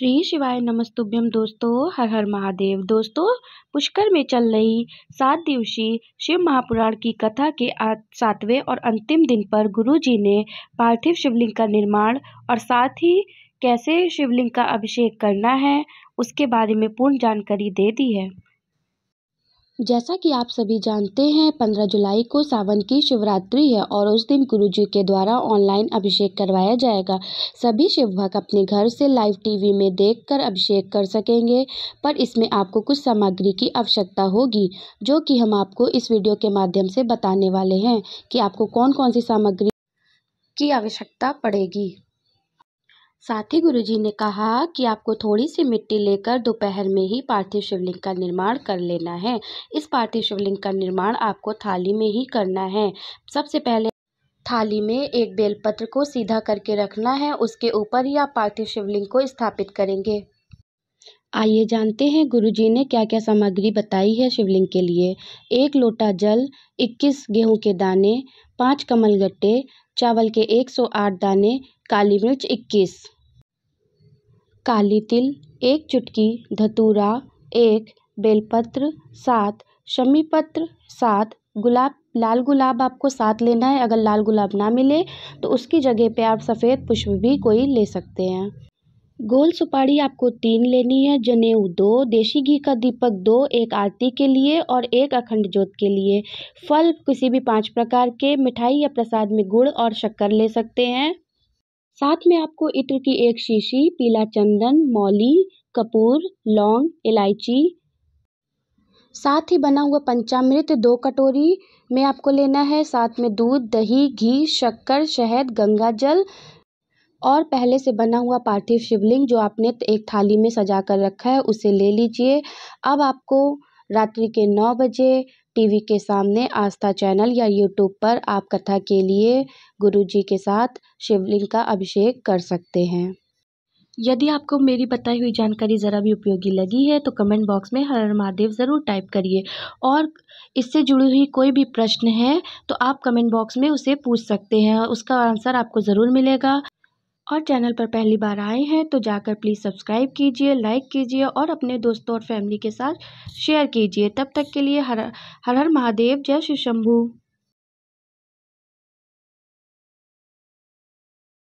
श्री शिवाय नमस्तुभ्यम दोस्तों हर हर महादेव दोस्तों पुष्कर में चल रही सात दिवसीय शिव महापुराण की कथा के सातवें और अंतिम दिन पर गुरु जी ने पार्थिव शिवलिंग का निर्माण और साथ ही कैसे शिवलिंग का अभिषेक करना है उसके बारे में पूर्ण जानकारी दे दी है जैसा कि आप सभी जानते हैं पंद्रह जुलाई को सावन की शिवरात्रि है और उस दिन गुरु जी के द्वारा ऑनलाइन अभिषेक करवाया जाएगा सभी शिव भक्त अपने घर से लाइव टीवी में देखकर अभिषेक कर सकेंगे पर इसमें आपको कुछ सामग्री की आवश्यकता होगी जो कि हम आपको इस वीडियो के माध्यम से बताने वाले हैं कि आपको कौन कौन सी सामग्री की आवश्यकता पड़ेगी साथ ही गुरु ने कहा कि आपको थोड़ी सी मिट्टी लेकर दोपहर में ही पार्थिव शिवलिंग का निर्माण कर लेना है इस पार्थिव शिवलिंग का निर्माण आपको थाली में ही करना है सबसे पहले थाली में एक बेलपत्र को सीधा करके रखना है उसके ऊपर ही आप पार्थिव शिवलिंग को स्थापित करेंगे आइए जानते हैं गुरुजी ने क्या क्या सामग्री बताई है शिवलिंग के लिए एक लोटा जल इक्कीस गेहूं के दाने पाँच कमल गट्टे चावल के एक सौ आठ दाने काली मिर्च इक्कीस काली तिल एक चुटकी धतूरा एक बेलपत्र सात शमी पत्र सात गुलाब लाल गुलाब आपको साथ लेना है अगर लाल गुलाब ना मिले तो उसकी जगह पे आप सफ़ेद पुष्प भी कोई ले सकते हैं गोल सुपारी आपको तीन लेनी है जनेऊ दो देशी घी का दीपक दो एक आरती के लिए और एक अखंड ज्योत के लिए फल किसी भी पांच प्रकार के मिठाई या प्रसाद में गुड़ और शक्कर ले सकते हैं साथ में आपको इत्र की एक शीशी पीला चंदन मौली कपूर लौंग इलायची साथ ही बना हुआ पंचामृत दो कटोरी में आपको लेना है साथ में दूध दही घी शक्कर शहद गंगा जल और पहले से बना हुआ पार्थिव शिवलिंग जो आपने एक थाली में सजा कर रखा है उसे ले लीजिए अब आपको रात्रि के नौ बजे टीवी के सामने आस्था चैनल या यूट्यूब पर आप कथा के लिए गुरुजी के साथ शिवलिंग का अभिषेक कर सकते हैं यदि आपको मेरी बताई हुई जानकारी ज़रा भी उपयोगी लगी है तो कमेंट बॉक्स में हर महादेव ज़रूर टाइप करिए और इससे जुड़ी हुई कोई भी प्रश्न है तो आप कमेंट बॉक्स में उसे पूछ सकते हैं उसका आंसर आपको ज़रूर मिलेगा और चैनल पर पहली बार आए हैं तो जाकर प्लीज़ सब्सक्राइब कीजिए लाइक कीजिए और अपने दोस्तों और फैमिली के साथ शेयर कीजिए तब तक के लिए हर हर हर महादेव जय श्री शंभू